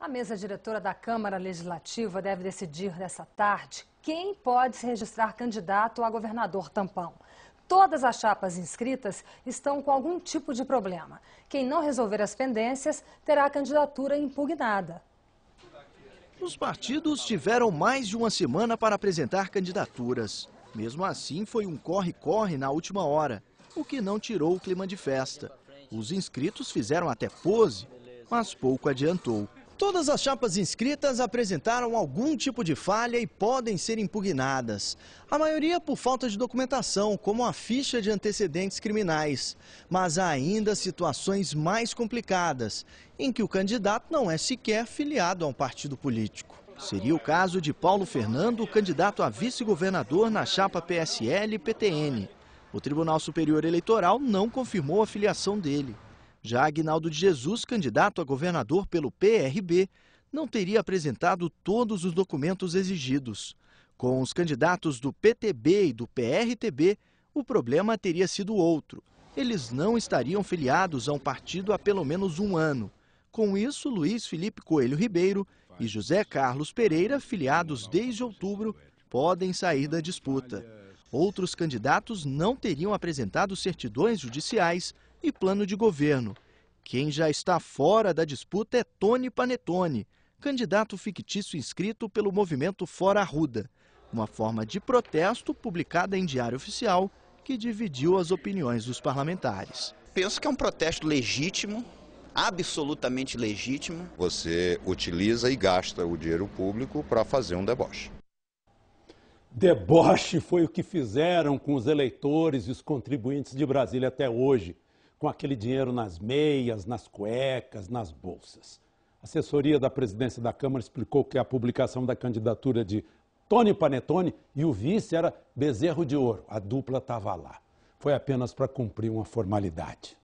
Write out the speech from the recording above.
A mesa diretora da Câmara Legislativa deve decidir nessa tarde quem pode se registrar candidato a governador tampão. Todas as chapas inscritas estão com algum tipo de problema. Quem não resolver as pendências terá a candidatura impugnada. Os partidos tiveram mais de uma semana para apresentar candidaturas. Mesmo assim, foi um corre-corre na última hora, o que não tirou o clima de festa. Os inscritos fizeram até pose, mas pouco adiantou. Todas as chapas inscritas apresentaram algum tipo de falha e podem ser impugnadas. A maioria por falta de documentação, como a ficha de antecedentes criminais. Mas há ainda situações mais complicadas, em que o candidato não é sequer filiado a um partido político. Seria o caso de Paulo Fernando, candidato a vice-governador na chapa PSL-PTN. O Tribunal Superior Eleitoral não confirmou a filiação dele. Já Agnaldo de Jesus, candidato a governador pelo PRB, não teria apresentado todos os documentos exigidos. Com os candidatos do PTB e do PRTB, o problema teria sido outro. Eles não estariam filiados a um partido há pelo menos um ano. Com isso, Luiz Felipe Coelho Ribeiro e José Carlos Pereira, filiados desde outubro, podem sair da disputa. Outros candidatos não teriam apresentado certidões judiciais e plano de governo. Quem já está fora da disputa é Tony Panettone, candidato fictício inscrito pelo movimento Fora Arruda, uma forma de protesto publicada em Diário Oficial que dividiu as opiniões dos parlamentares. Penso que é um protesto legítimo, absolutamente legítimo. Você utiliza e gasta o dinheiro público para fazer um deboche. Deboche foi o que fizeram com os eleitores e os contribuintes de Brasília até hoje com aquele dinheiro nas meias, nas cuecas, nas bolsas. A assessoria da presidência da Câmara explicou que a publicação da candidatura de Tony Panetone e o vice era Bezerro de Ouro. A dupla estava lá. Foi apenas para cumprir uma formalidade.